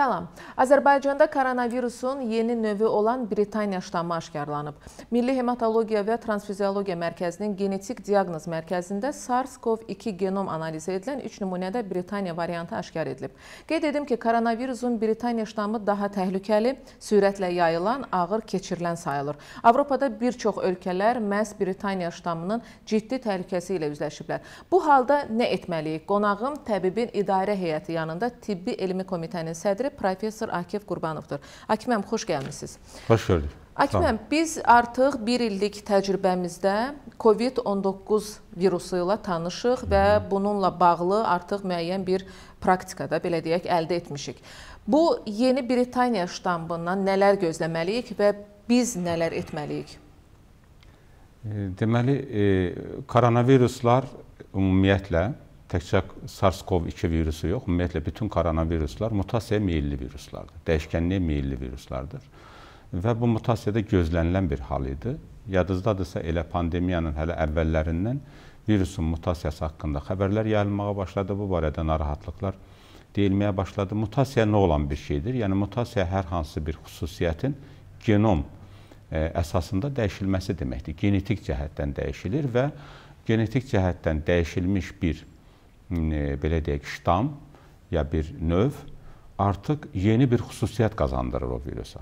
Salam. Azərbaycanda koronavirusun yeni növü olan Britaniya ştamı aşkarlanıb. Milli Hematologiya və Transfüziologiya Mərkəzinin Genetik Diaqnoz Mərkəzində SARS-CoV-2 genom analizi edilən 3 nümunədə Britaniya variantı aşkar edilib. Qeyd edim ki, koronavirusun Britaniya ştamı daha təhlükəli, sürətlə yayılan, ağır keçirilən sayılır. Avropada bir çox ölkələr məhz Britaniya ştamının ciddi təhlükəsi ilə üzləşiblər. Bu halda nə etməliyik? Qonağım təbibin idarə heyəti yanında Tibbi Elmi Komitənin sədri lideri professor Akif Qurbanovdur. Akif müəllim, xoş gəlmisiniz. Xoş gördük. Akif müəllim, biz artıq 1 illik təcrübəmizdə COVID-19 virusu ilə tanışıq və bununla bağlı artıq müəyyən bir praktikada, belə deyək, əldə etmişik. Bu yeni Britaniya ştammından nələr gözləməliyik və biz nələr etməliyik? E, deməli, e, koronaviruslar ümumiyyətlə təkcə SARS-CoV-2 virusu yox, ümumiyyətlə bütün koronaviruslar mutasiyaya meyilli viruslardır, dəyişkənliyə meyilli viruslardır. Və bu mutasiyada gözlənilən bir hal idi. Yadınızdadırsa elə pandemiyanın hələ əvvəllərindən virusun mutasiyası haqqında xəbərlər yayılmağa başladı. Bu barədə narahatlıqlar deyilməyə başladı. Mutasiya nə olan bir şeydir? Yəni mutasiya hər hansı bir xüsusiyyətin genom e, əsasında dəyişilməsi deməkdir. Genetik cəhətdən dəyişilir və genetik cəhətdən dəyişilmiş bir belə deyək, ştam ya bir növ artıq yeni bir xüsusiyyət qazandırır o virusa.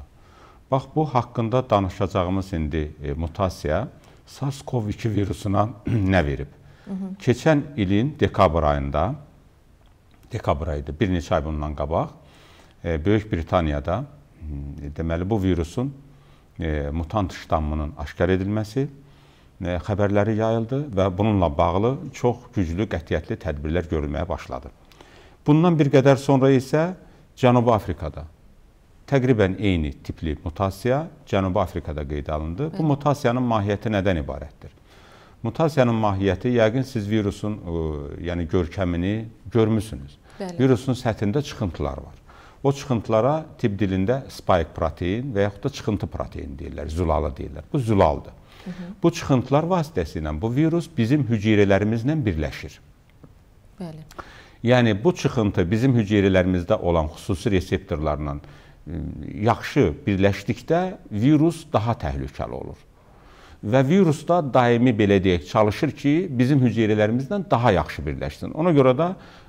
Bax bu haqqında danışacağımız indi e, mutasiya SARS-CoV-2 virusuna nə verib? Hı -hı. Keçən ilin dekabr ayında dekabr ayıdır, bir neçə ay bundan qabaq e, Böyük Britaniyada e, deməli bu virusun e, mutant ştammının aşkar edilməsi, E, xəbərləri yayıldı və bununla bağlı çox güclü, qətiyyətli tədbirlər görülməyə başladı. Bundan bir qədər sonra isə Cənubi Afrikada təqribən eyni tipli mutasiya Cənubi Afrikada qeydə alındı. Bu mutasiyanın mahiyyəti nədən ibarətdir? Mutasiyanın mahiyyəti yəqin siz virusun, ə, e, yəni görkəmini görmüsünüz. Bəli. Virusun səthində çıxıntılar var. O çıxıntılara tibb dilində spike protein və yaxud da çıxıntı protein deyirlər, zülalı deyirlər. Bu zülaldır. Bu çıxıntılar vasitəsilə bu virus bizim hüceyrələrimizlə birləşir. Bəli. Yəni bu çıxıntı bizim hüceyrələrimizdə olan xüsusi reseptorlarla yaxşı birləşdikdə virus daha təhlükəli olur. Və virus da daimi belə deyək çalışır ki, bizim hüceyrələrimizdən daha yaxşı birləşsin. Ona görə də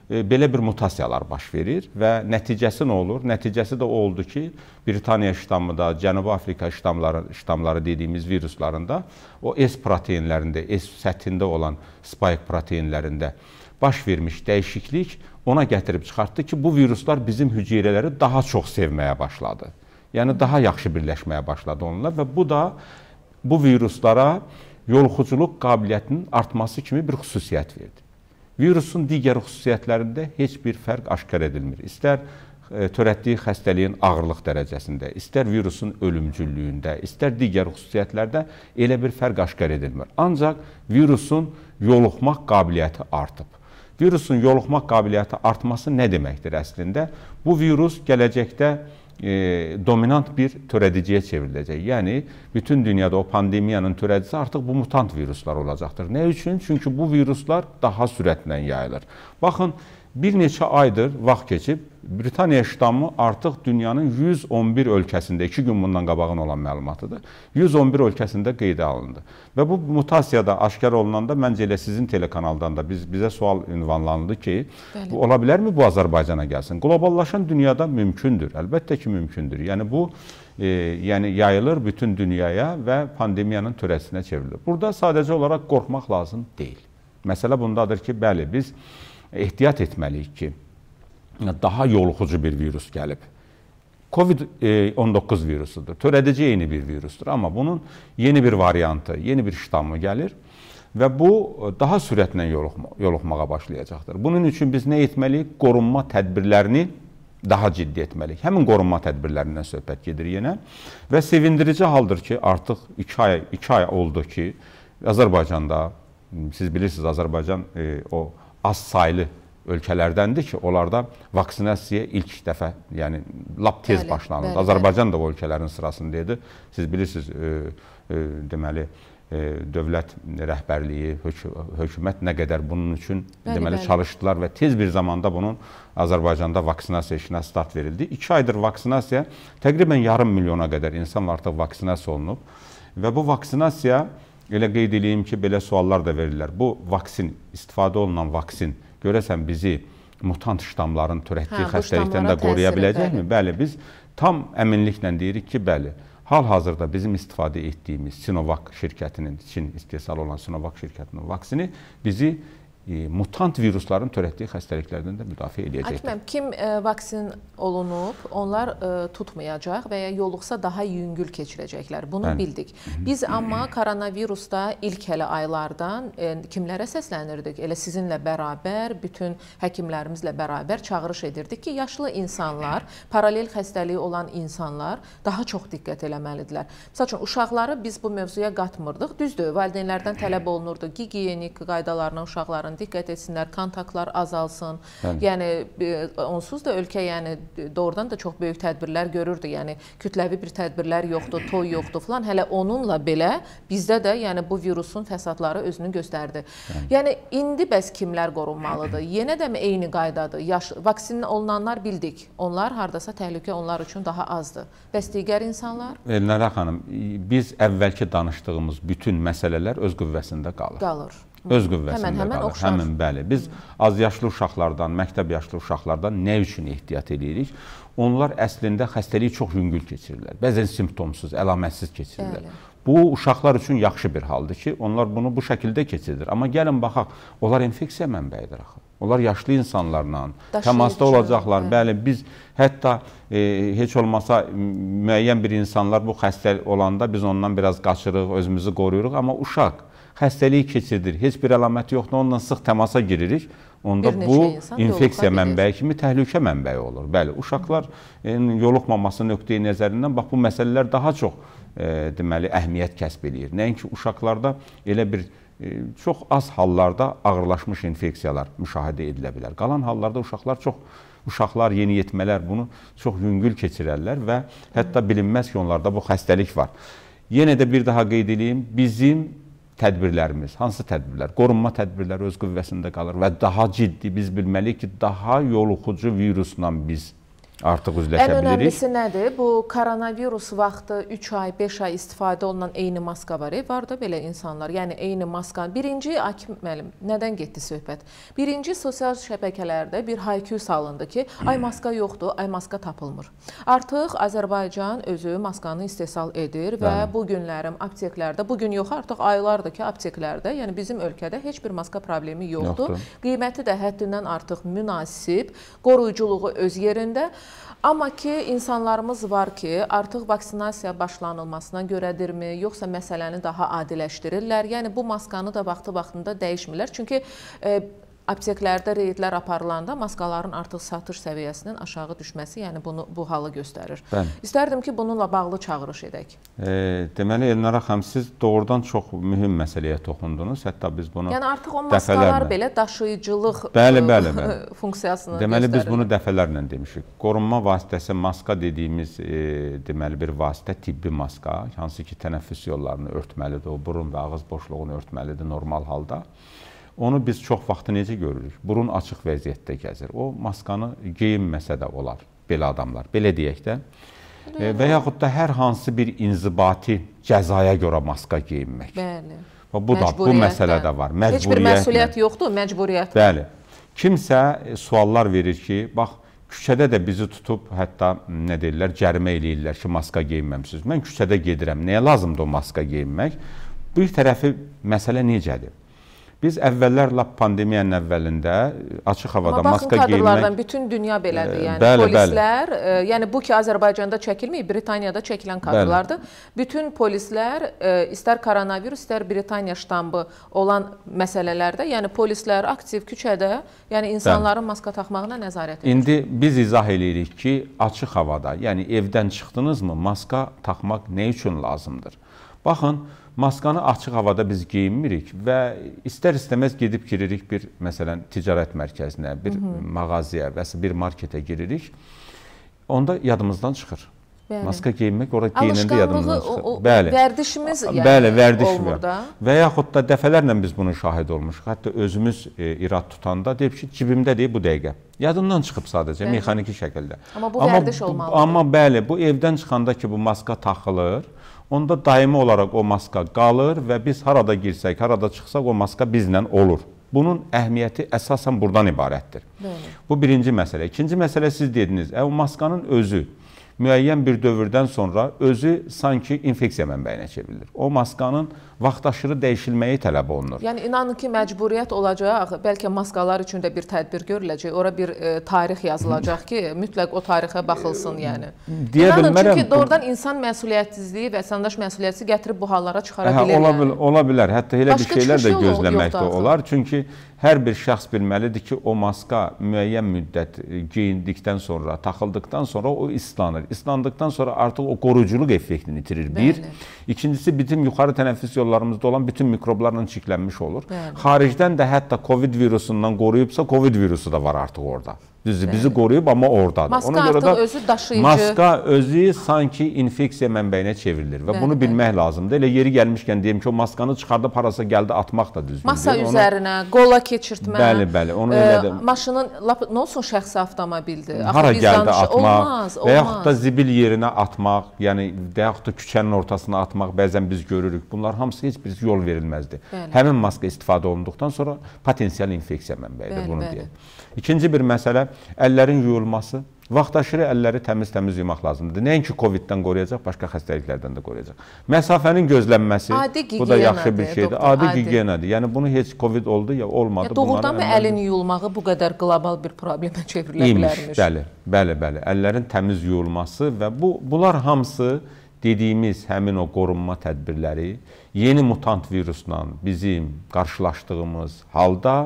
E, belə bir mutasiyalar baş verir və nəticəsi nə olur? Nəticəsi də o oldu ki, Britaniya ştamı da, Cənubi Afrika ştamları, ştamları dediyimiz viruslarında o S proteinlərində, S səthində olan spike proteinlərində baş vermiş dəyişiklik ona gətirib çıxartdı ki, bu viruslar bizim hüceyrələri daha çox sevməyə başladı. Yəni daha yaxşı birləşməyə başladı onunla və bu da bu viruslara yolxuculuq qabiliyyətinin artması kimi bir xüsusiyyət verdi. Virusun digər xüsusiyyətlərində heç bir fərq aşkar edilmir. İstər e, törətdiyi xəstəliyin ağırlıq dərəcəsində, istər virusun ölümcüllüyündə, istər digər xüsusiyyətlərdə elə bir fərq aşkar edilmir. Ancaq virusun yoluxmaq qabiliyyəti artıb. Virusun yoluxmaq qabiliyyəti artması nə deməkdir əslində? Bu virus gələcəkdə e, dominant bir törədiciyə çevriləcək. Yəni bütün dünyada o pandemiyanın törədicisi artıq bu mutant viruslar olacaqdır. Nə üçün? Çünki bu viruslar daha sürətlə yayılır. Baxın, bir neçə aydır vaxt keçib Britaniya ştamı artıq dünyanın 111 ölkəsində, 2 gün bundan qabağın olan məlumatıdır, 111 ölkəsində qeydə alındı. Və bu mutasiyada aşkar olunanda məncə elə sizin telekanaldan da biz, bizə sual ünvanlandı ki, Bəli. bu ola bilərmi bu Azərbaycana gəlsin? Qloballaşan dünyada mümkündür, əlbəttə ki, mümkündür. Yəni bu e, yəni yayılır bütün dünyaya və pandemiyanın törəsinə çevrilir. Burada sadəcə olaraq qorxmaq lazım deyil. Məsələ bundadır ki, bəli, biz ehtiyat etməliyik ki, daha yoluxucu bir virus gəlib. COVID-19 e, virusudur. Törədici yeni bir virusdur, amma bunun yeni bir variantı, yeni bir ştamı gəlir və bu e, daha sürətlə yoluxma, yoluxmağa başlayacaqdır. Bunun üçün biz nə etməliyik? Qorunma tədbirlərini daha ciddi etməliyik. Həmin qorunma tədbirlərindən söhbət gedir yenə və sevindirici haldır ki, artıq 2 ay 2 ay oldu ki, Azərbaycanda siz bilirsiniz Azərbaycan e, o az saylı ölkələrdəndir ki, onlarda vaksinasiya ilk dəfə, yəni lap tez bəli, başlanıldı. Bəli, Azərbaycan bəli. da o ölkələrin sırasında idi. Siz bilirsiniz, e, e, deməli e, dövlət rəhbərliyi, hök hökumət nə qədər bunun üçün bəli, deməli bəli. çalışdılar və tez bir zamanda bunun Azərbaycanda vaksinasiya işinə start verildi. 2 aydır vaksinasiya təqribən yarım milyona qədər insan artıq vaksinasiya olunub və bu vaksinasiya elə qeyd edeyim ki, belə suallar da verirlər. Bu vaksin istifadə olunan vaksin görəsən bizi mutant ştamların törətdiyi hə, xəstəlikdən də qoruya biləcəkmi? Bəli, biz tam əminliklə deyirik ki, bəli. Hal-hazırda bizim istifadə etdiyimiz Sinovac şirkətinin, Çin istehsalı olan Sinovac şirkətinin vaksini bizi E, mutant virusların törətdiyi xəstəliklərdən də müdafiə eləyəcəkdir. Hakiməm, kim e, vaksin olunub, onlar e, tutmayacaq və ya yoluxsa daha yüngül keçirəcəklər. Bunu Bən... bildik. Biz amma koronavirusda ilk hələ aylardan kimlərə səslənirdik? Elə sizinlə bərabər, bütün həkimlərimizlə bərabər çağırış edirdik ki, yaşlı insanlar, paralel xəstəliyi olan insanlar daha çox diqqət eləməlidirlər. Məsəl üçün, uşaqları biz bu mövzuya qatmırdıq. Düzdür, valideynlərdən tələb olunurdu gigiyenik qaydalarına uşaqların hesabına diqqət etsinlər, kontaktlar azalsın. Bəli. Yəni e, onsuz da ölkə yəni doğrudan da çox böyük tədbirlər görürdü. Yəni kütləvi bir tədbirlər yoxdur, toy yoxdur falan. Hələ onunla belə bizdə də yəni bu virusun fəsadları özünü göstərdi. Bəli. Yəni indi bəs kimlər qorunmalıdır? Yenə də mi eyni qaydadır? Yaş vaksin olunanlar bildik. Onlar hardasa təhlükə onlar üçün daha azdır. Bəs digər insanlar? Elnara xanım, biz əvvəlki danışdığımız bütün məsələlər öz qüvvəsində qalır. Qalır öz qüvvəsində həmən, həmən qalır. Oxşar. Həmin, bəli. Biz az yaşlı uşaqlardan, məktəb yaşlı uşaqlardan nə üçün ehtiyat edirik? Onlar əslində xəstəliyi çox yüngül keçirirlər. Bəzən simptomsuz, əlamətsiz keçirirlər. Bəli. Bu uşaqlar üçün yaxşı bir haldır ki, onlar bunu bu şəkildə keçirir. Amma gəlin baxaq, onlar infeksiya mənbəyidir axı. Onlar yaşlı insanlarla Daşıyır, təmasda olacaqlar. Hə. Bəli, biz hətta e, heç olmasa müəyyən bir insanlar bu xəstə olanda biz ondan biraz qaçırıq, özümüzü qoruyuruq, amma uşaq xəstəlik keçirdir, heç bir əlamət yoxdur, onunla sıx təmasa giririk. Onda bu infeksiya mənbəyi kimi təhlükə mənbəyi olur. Bəli, uşaqlar yoluxmaması nöqteyi nəzərindən bax bu məsələlər daha çox e, deməli əhmiyyət kəsb eləyir. Nəinki uşaqlarda elə bir e, çox az hallarda ağırlaşmış infeksiyalar müşahidə edilə bilər. Qalan hallarda uşaqlar çox uşaqlar, yeniyetmələr bunu çox yüngül keçirərlər və hətta bilinməz ki, onlarda bu xəstəlik var. Yenə də bir daha qeyd edeyim, bizim tədbirlərimiz, hansı tədbirlər? Qorunma tədbirləri öz qüvvəsində qalır və daha ciddi biz bilməliyik ki, daha yoluxucu virusla biz artıq üzləşə bilirik. Ən önəmlisi nədir? Bu koronavirus vaxtı 3 ay, 5 ay istifadə olunan eyni maska var. E, var da belə insanlar. Yəni eyni maska. Birinci Akif müəllim, nədən getdi söhbət? Birinci sosial şəbəkələrdə bir hayküy salındı ki, ay hmm. maska yoxdur, ay maska tapılmır. Artıq Azərbaycan özü maskanı istehsal edir və Bəli. bu günlərim apteklərdə, bu gün yox, artıq aylardır ki, apteklərdə, yəni bizim ölkədə heç bir maska problemi yoxdur. yoxdur. Qiyməti də həddindən artıq münasib, qoruyuculuğu öz yerində. Amma ki, insanlarımız var ki, artıq vaksinasiya başlanılmasına görədirmi, yoxsa məsələni daha adiləşdirirlər? Yəni bu maskanı da vaxtı-vaxtında dəyişmirlər. Çünki e, apteklərdə reydlər aparılanda maskaların artıq satış səviyyəsinin aşağı düşməsi, yəni bunu bu halı göstərir. Bəli. İstərdim ki, bununla bağlı çağırış edək. E, deməli Elnara xanım siz doğrudan çox mühüm məsələyə toxundunuz. Hətta biz bunu Yəni artıq o maskalar dəfələrlə... belə daşıyıcılıq bəli, e, bəli, bəli. funksiyasını deməli, göstərir. Deməli biz bunu dəfələrlə demişik. Qorunma vasitəsi maska dediyimiz e, deməli bir vasitə tibbi maska, hansı ki, tənəffüs yollarını örtməlidir, o burun və ağız boşluğunu örtməlidir normal halda. Onu biz çox vaxtı necə görürük? Burun açıq vəziyyətdə gəzir. O maskanı geyinməsə də olar belə adamlar. Belə deyək də. Bəli. E, və yaxud da hər hansı bir inzibati cəzaya görə maska geyinmək. Bəli. Və bu da bu məsələ də var. Məcburiyyət. Heç bir məsuliyyət yoxdur, məcburiyyət. Bəli. Kimsə e, suallar verir ki, bax küçədə də bizi tutub hətta nə deyirlər, cərimə eləyirlər ki, maska geyinməmisiniz. Mən küçədə gedirəm. Nəyə lazımdır o maska geyinmək? Bir tərəfi məsələ necədir? Biz əvvəllər lap pandemiyanın əvvəlində e, açıq havada Amma maska geyinmək... Amma baxın bütün dünya belədir. E, yəni, bəli, polislər, bəli. E, yəni bu ki, Azərbaycanda çəkilməyib, Britaniyada çəkilən kadrlardır. Bəli. Bütün polislər, e, istər koronavirus, istər Britaniya ştambı olan məsələlərdə, yəni polislər aktiv küçədə, yəni insanların bəli. maska taxmağına nəzarət edir. İndi biz izah edirik ki, açıq havada, yəni evdən çıxdınızmı, maska taxmaq nə üçün lazımdır? Baxın, maskanı açıq havada biz geyinmirik və istər-istəməz gedib giririk bir məsələn ticarət mərkəzinə, bir Hı mhm. -hı. mağazaya və ya bir marketə giririk. Onda yadımızdan çıxır. Bəli. Maska geyinmək ora geyinəndə yadımızdan çıxır. O, o, bəli. Vərdişimiz yəni. Bəli, vərdiş olur və. Və yaxud da dəfələrlə biz bunun şahid olmuşuq. Hətta özümüz e, irad tutanda deyib ki, cibimdədir bu dəqiqə. Yadından çıxıb sadəcə bəli. mexaniki şəkildə. Amma bu vərdiş olmalıdır. Amma bəli, bu evdən çıxanda ki, bu maska taxılır. Hı onda daimi olaraq o maska qalır və biz harada girsək, harada çıxsaq o maska bizlə olur. Bunun əhəmiyyəti əsasən buradan ibarətdir. Doğru. Bu birinci məsələ. İkinci məsələ siz dediniz, ə, o maskanın özü müəyyən bir dövrdən sonra özü sanki infeksiya mənbəyinə çevrilir. O maskanın vaxtaşırı dəyişilməyi tələb olunur. Yəni inanın ki, məcburiyyət olacaq, bəlkə maskalar üçün də bir tədbir görüləcək, ora bir e, tarix yazılacaq ki, mütləq o tarixə baxılsın, yəni. Deyə inanın, bilmərəm. Çünki doğrudan insan məsuliyyətsizliyi, vətəndaş məsuliyyətsizliyi gətirib bu hallara çıxara hə, bilər. Ola, yəni. ola bilər, hətta elə Başqa bir şeylər də gözləmək də olar. Çünki hər bir şəxs bilməlidir ki, o maska müəyyən müddət e, geyindikdən sonra, taxıldıqdan sonra o islanır. İslandıqdan sonra artıq o qoruyuculuq effektini itirir. Bir. Bəli. İkincisi bizim yuxarı tənəffüs yollarımızda olan bütün mikroblarla çiklənmiş olur. Bəli. Xaricdən də hətta COVID virusundan qoruyubsa, COVID virusu da var artıq orada. Düzdür, Bəli. bizi qoruyub amma ordadır. Maska Ona görə də özü daşıyıcı. Maska özü sanki infeksiya mənbəyinə çevrilir və Bəli. bunu bilmək lazımdır. Elə yeri gəlmişkən deyim ki, o maskanı çıxardıb harasa gəldi atmaq da düzgündür. Masa Ona... üzərinə, qola keçirtmə. Bəli, bəli, onu e, elədim. Maşının lap nə olsun şəxsi avtomobildir. Hara Axı, gəldi danışa, atmaq olmaz, və yaxud da zibil yerinə atmaq, yəni və yaxud da küçənin ortasına atmaq bəzən biz görürük. Bunlar hamısı heç birisi yol verilməzdi. Bəli. Həmin maska istifadə olunduqdan sonra potensial infeksiya mənbəyidir, bunu deyək. İkinci bir məsələ əllərin yuyulması. Vaxtaşırı əlləri təmiz-təmiz yumaq lazımdır. Nəinki COVID-dən qoruyacaq, başqa xəstəliklərdən də qoruyacaq. Məsafənin gözlənməsi bu da yaxşı bir şeydir. Doktor, adi, adi gigiyenadır. Yəni bunu heç COVID oldu ya olmadı. Ya, doğrudanmı əlin yuyulmağı bu qədər qlobal bir problemə çevrilə bilərmiş? İmiş, bəli, bəli, bəli. Əllərin təmiz yuyulması və bu bunlar hamısı dediyimiz həmin o qorunma tədbirləri yeni mutant virusla bizim qarşılaşdığımız halda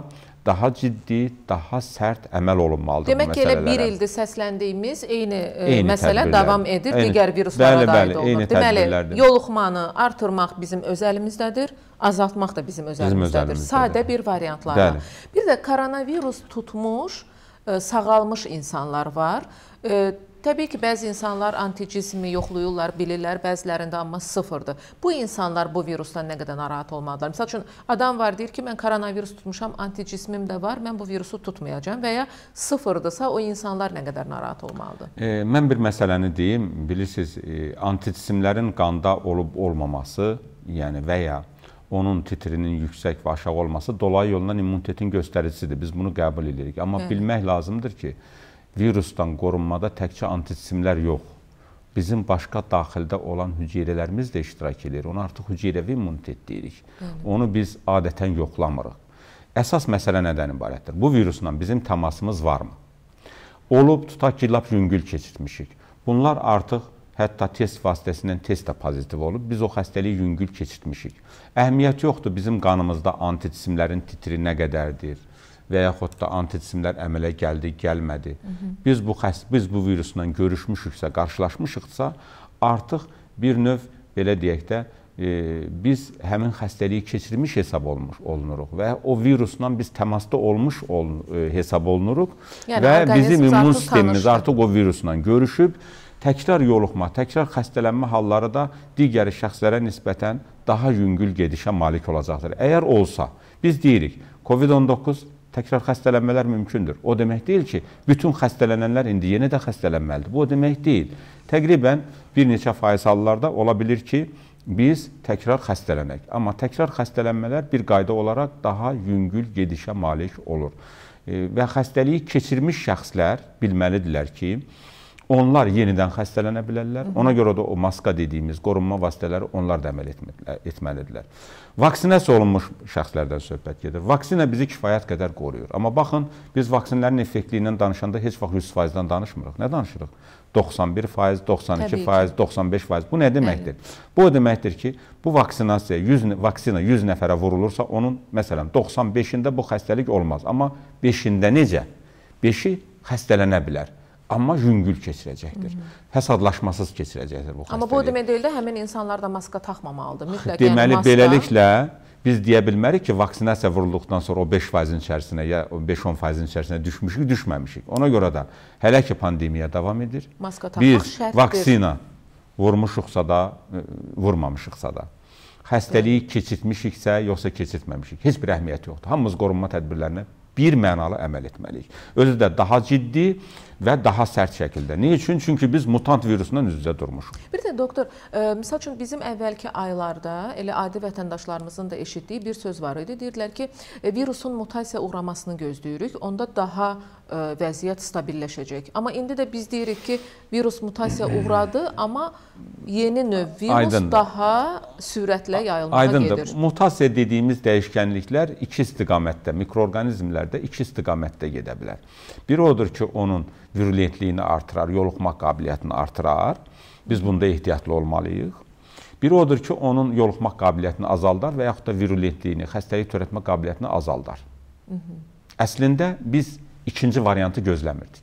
daha ciddi, daha sərt əməl olunmalıdır Demək bu məsələlərə. Demək ki, elə bir ildir səsləndiyimiz eyni, e, eyni məsələ tədbirlər. davam edir, eyni, digər viruslara bəli, bəli, da aid olunur. Deməli, yoluxmanı artırmaq bizim öz əlimizdədir, azaltmaq da bizim öz bizim əlimizdədir. Öz əlimizdədir. Sadə bir variantlarla. Bəli. Bir də koronavirus tutmuş, e, sağalmış insanlar var. E, Təbii ki, bəzi insanlar anticizmi yoxlayırlar, bilirlər, bəzilərində amma sıfırdır. Bu insanlar bu virusdan nə qədər narahat olmalıdırlar? Məsəl üçün adam var deyir ki, mən koronavirus tutmuşam, anticizmim də var, mən bu virusu tutmayacağam və ya sıfırdırsa o insanlar nə qədər narahat olmalıdır? E, mən bir məsələni deyim. Bilirsiniz, e, anticizmlərin qanda olub-olmaması, yəni və ya onun titrinin yüksək və aşağı olması dolayı yolla immunitetin göstəricisidir. Biz bunu qəbul edirik. Amma Hı. bilmək lazımdır ki, virusdan qorunmada təkcə antisimlər yox, bizim başqa daxildə olan hüceyrələrimiz də iştirak edir. Onu artıq hüceyrəvi immunitet deyirik. Bəli. Onu biz adətən yoxlamırıq. Əsas məsələ nədən ibarətdir? Bu virusla bizim təmasımız varmı? Olub, tutaq ki, lap yüngül keçirmişik. Bunlar artıq hətta test vasitəsindən test də pozitiv olub. Biz o xəstəliyi yüngül keçirmişik. Əhəmiyyət yoxdur bizim qanımızda anticismlərin titri nə qədərdir, və yaxud da anticisimlər əmələ gəldi, gəlmədi. Hı -hı. Biz bu xəst biz bu virusla görüşmüşüksə, qarşılaşmışıqsa, artıq bir növ belə deyək də e, biz həmin xəstəliyi keçirmiş hesab olmuş olunuruq və o virusla biz təmasda olmuş ol, e, hesab olunuruq yəni, və bizim immun sistemimiz artıq o virusla görüşüb təkrar yoluxma, təkrar xəstələnmə halları da digər şəxslərə nisbətən daha yüngül gedişə malik olacaqdır. Əgər olsa, biz deyirik, COVID-19 təkrar xəstələnmələr mümkündür. O demək deyil ki, bütün xəstələnənlər indi yenə də xəstələnməlidir. Bu o demək deyil. Təqribən bir neçə faiz hallarda ola bilir ki, biz təkrar xəstələnək. Amma təkrar xəstələnmələr bir qayda olaraq daha yüngül gedişə malik olur. E, və xəstəliyi keçirmiş şəxslər bilməlidirlər ki, Onlar yenidən xəstələnə bilərlər. Ona görə də o maska dediyimiz qorunma vasitələri onlar da əməl etməlidirlər. Vaksinasiya olunmuş şəxslərdən söhbət gedir. Vaksina bizi kifayət qədər qoruyur. Amma baxın, biz vaksinlərin effektliyindən danışanda heç vaxt 100%-dən danışmırıq. Nə danışırıq? 91%, 92%, 95%. Bu nə deməkdir? Əli. Bu o deməkdir ki, bu vaksinasiya 100 vaksina 100 nəfərə vurulursa, onun məsələn 95-ində bu xəstəlik olmaz, amma 5-ində necə? 5-i xəstələnə bilər amma yüngül keçirəcəkdir. Hı -hı. Fəsadlaşmasız keçirəcəkdir bu xəstəlik. Amma bu demək deyil də həmin insanlar da maska taxmamalıdır. Mütləq yəni Deməli yəni maska... beləliklə biz deyə bilmərik ki, vaksinasiya vurulduqdan sonra o 5%-in içərisinə ya 5-10%-in içərisinə düşmüşük, düşməmişik. Ona görə də hələ ki pandemiya davam edir. Maska taxmaq biz şərtdir. Biz vaksina vurmuşuqsa da, e, vurmamışıqsa da xəstəliyi keçirtmişiksə, yoxsa keçirtməmişik. Heç bir əhmiyyəti yoxdur. Hamımız qorunma tədbirlərini bir mənalı əməl etməliyik. Özü də daha ciddi və daha sərt şəkildə. Niyə üçün? Çünki biz mutant virusundan üz-üzə durmuşuq. Bir də doktor, ə, e, misal üçün bizim əvvəlki aylarda elə adi vətəndaşlarımızın da eşitdiyi bir söz var idi. Deyirdilər ki, e, virusun mutasiya uğramasını gözləyirik. Onda daha ə, e, vəziyyət stabilləşəcək. Amma indi də biz deyirik ki, virus mutasiya uğradı, amma yeni növ virus Aydındır. daha sürətlə yayılmağa Aydındır. gedir. Aydındır. Mutasiya dediyimiz dəyişkənliklər iki istiqamətdə mikroorqanizmlər hadisələrdə iki istiqamətdə gedə bilər. Bir odur ki, onun virulentliyini artırar, yoluxmaq qabiliyyətini artırar. Biz bunda ehtiyatlı olmalıyıq. Bir odur ki, onun yoluxmaq qabiliyyətini azaldar və yaxud da virulentliyini, xəstəlik törətmə qabiliyyətini azaldar. Hı -hı. Əslində biz ikinci variantı gözləmirdik.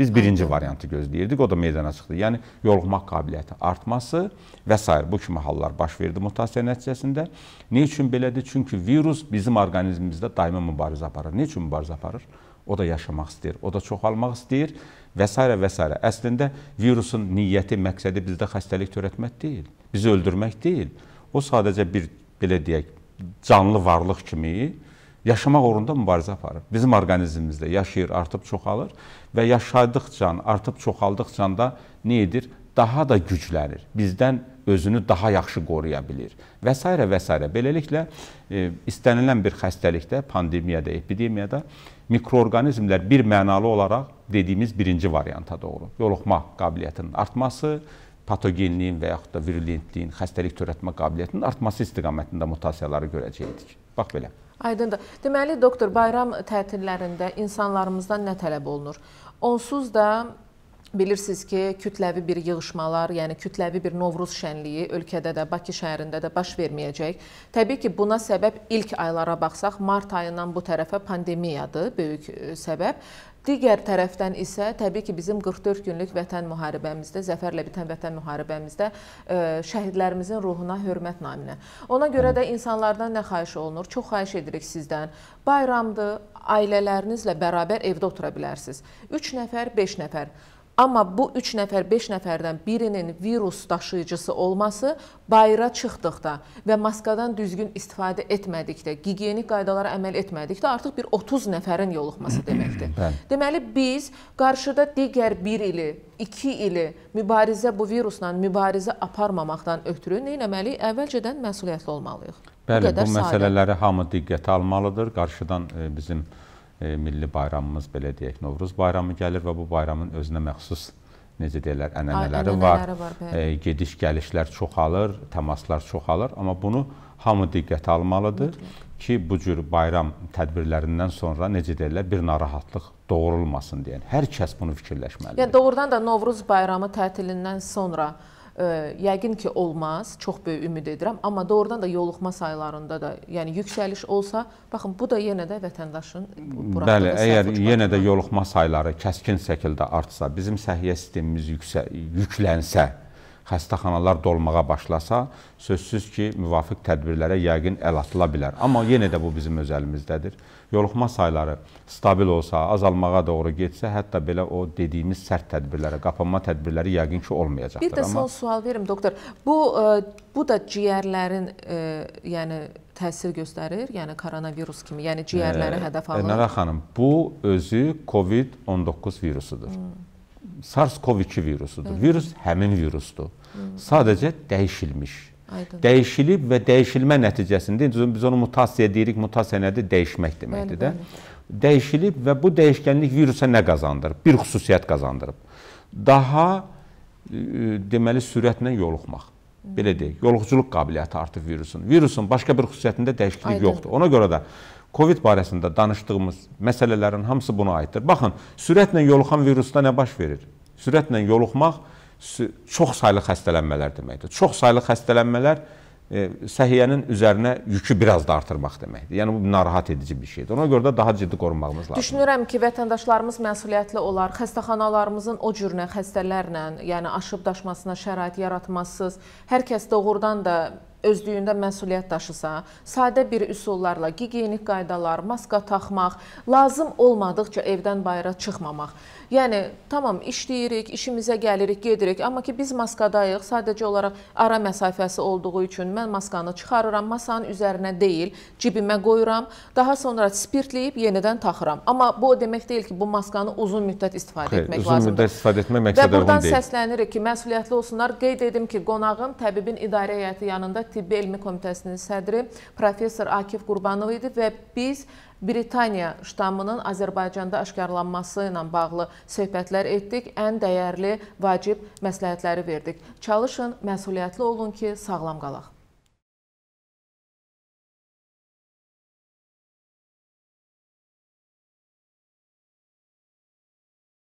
Biz birinci Aynen. variantı gözləyirdik, o da meydana çıxdı. Yəni yoluxmaq qabiliyyəti artması və s. bu kimi hallar baş verdi mutasiya nəticəsində. Nə üçün belədir? Çünki virus bizim orqanizmimizdə daimi mübarizə aparır. Nə üçün mübarizə aparır? O da yaşamaq istəyir, o da çoxalmaq istəyir və s. və s. Əslində virusun niyyəti, məqsədi bizdə xəstəlik törətmək deyil, bizi öldürmək deyil. O sadəcə bir belə deyək, canlı varlıq kimi yaşamaq uğrunda mübarizə aparır. Bizim orqanizmimizdə yaşayır, artıb çoxalır və yaşadıqca, artıb çoxaldıqca da nə edir? Daha da güclənir. Bizdən özünü daha yaxşı qoruya bilir və s. və s. Beləliklə e, istənilən bir xəstəlikdə, pandemiyada, epidemiyada mikroorqanizmlər bir mənalı olaraq dediyimiz birinci varianta doğru yoluxma qabiliyyətinin artması, patogenliyin və yaxud da virulentliyin, xəstəlik törətmə qabiliyyətinin artması istiqamətində mutasiyaları görəcəkdik. Bax belə. Aydındır. Deməli, doktor, bayram tətillərində insanlarımızdan nə tələb olunur? Onsuz da bilirsiniz ki, kütləvi bir yığışmalar, yəni kütləvi bir Novruz şənliyi ölkədə də, Bakı şəhərində də baş verməyəcək. Təbii ki, buna səbəb ilk aylara baxsaq, mart ayından bu tərəfə pandemiyadır, böyük e, səbəb. Digər tərəfdən isə təbii ki, bizim 44 günlük vətən müharibəmizdə, zəfərlə bitən vətən müharibəmizdə e, şəhidlərimizin ruhuna hörmət naminə. Ona görə də insanlardan nə xahiş olunur? Çox xahiş edirik sizdən. Bayramdır, ailələrinizlə bərabər evdə otura bilərsiniz. 3 nəfər, 5 nəfər. Amma bu 3 nəfər, 5 nəfərdən birinin virus daşıyıcısı olması bayıra çıxdıqda və maskadan düzgün istifadə etmədikdə, gigiyenik qaydalara əməl etmədikdə artıq bir 30 nəfərin yoluxması deməkdir. Deməli biz qarşıda digər 1 ili, 2 ili mübarizə bu virusla mübarizə aparmamaqdan ötürü nə etməliyik? Əvvəlcədən məsuliyyətli olmalıyıq. Bəli, bu, bu məsələləri sadə. hamı diqqətə almalıdır. Qarşıdan e, bizim E, milli bayramımız belə deyək Novruz bayramı gəlir və bu bayramın özünə məxsus necə deyirlər ənənələri var. var e, gediş gəlişlər çoxalır, təmaslar çoxalır, amma bunu hamı diqqətə almalıdır Mütləq. ki, bu cür bayram tədbirlərindən sonra necə deyirlər bir narahatlıq doğurulmasın deyən. Hər kəs bunu fikirləşməlidir. Yəni doğrudan da Novruz bayramı tətilindən sonra yəqin ki olmaz, çox böyük ümid edirəm, amma doğrudan da yoluxma saylarında da, yəni yüksəliş olsa, baxın bu da yenə də vətəndaşın buraxdığı Bəli, əgər yenə də yoluxma sayları kəskin şəkildə artsa, bizim səhiyyə sistemimiz yüksə, yüklənsə, xəstəxanalar dolmağa başlasa, sözsüz ki, müvafiq tədbirlərə yəqin əl atıla bilər. Amma yenə də bu bizim öz əlimizdədir yoluxma sayları stabil olsa, azalmağa doğru getsə, hətta belə o dediyimiz sərt tədbirlərə, qapanma tədbirləri yəqin ki, olmayacaqdır. Bir də son Amma... sual verim doktor. Bu e, bu da ciyərlərin e, yəni təsir göstərir, yəni koronavirus kimi, yəni ciyərlərə e, hədəf alınır. Nərə xanım, bu özü COVID-19 virusudur. Hmm. SARS-CoV-2 virusudur. Hı hmm. -hı. Virus həmin virusdur. Hı hmm. -hı. Sadəcə dəyişilmiş. Aydın. Dəyişilib və dəyişilmə nəticəsində biz onu mutasiya deyirik, mutasiya nədir? Dəyişmək deməkdir bəli, də. Bəli. Dəyişilib və bu dəyişkənlik virusa nə qazandırıb? Bir xüsusiyyət qazandırıb. Daha e, deməli sürətlə yoluxmaq. Belə deyək, yoluxuculuq qabiliyyəti artıb virusun. Virusun başqa bir xüsusiyyətində dəyişiklik Aydın. yoxdur. Ona görə də Covid barəsində danışdığımız məsələlərin hamısı buna aiddir. Baxın, sürətlə yoluxan virusda nə baş verir? Sürətlə yoluxmaq çox saylı xəstələnmələr deməkdir. Çox saylı xəstələnmələr e, səhiyyənin üzərinə yükü biraz da artırmaq deməkdir. Yəni bu narahat edici bir şeydir. Ona görə də daha ciddi qorunmağımız lazımdır. Düşünürəm ki, vətəndaşlarımız məsuliyyətli olar. Xəstəxanalarımızın o cürnə xəstələrlə, yəni aşıb daşmasına şərait yaratmazsız, hər kəs doğrudan da özlüyündə məsuliyyət daşısa, sadə bir üsullarla gigiyenik qaydalar, maska taxmaq, lazım olmadıqca evdən bayıra çıxmamaq Yəni tamam işləyirik, işimizə gəlirik, gedirik, amma ki biz maskadayıq. Sadəcə olaraq ara məsafəsi olduğu üçün mən maskanı çıxarıram, masanın üzərinə deyil, cibimə qoyuram. Daha sonra spirtləyib yenidən taxıram. Amma bu o demək deyil ki, bu maskanı uzun müddət istifadə Xeyr, etmək lazımdır. Uzun müddət istifadə etmək məqsəd deyil. Və buradan səslənirik ki, məsuliyyətli olsunlar. Qeyd edim ki, qonağım təbibin idarə heyəti yanında Tibbi Elmi Komitəsinin sədri professor Akif Qurbanov idi və biz Britaniya ştamının Azərbaycanda aşkarlanması ilə bağlı söhbətlər etdik, ən dəyərli vacib məsləhətləri verdik. Çalışın, məsuliyyətli olun ki, sağlam qalaq.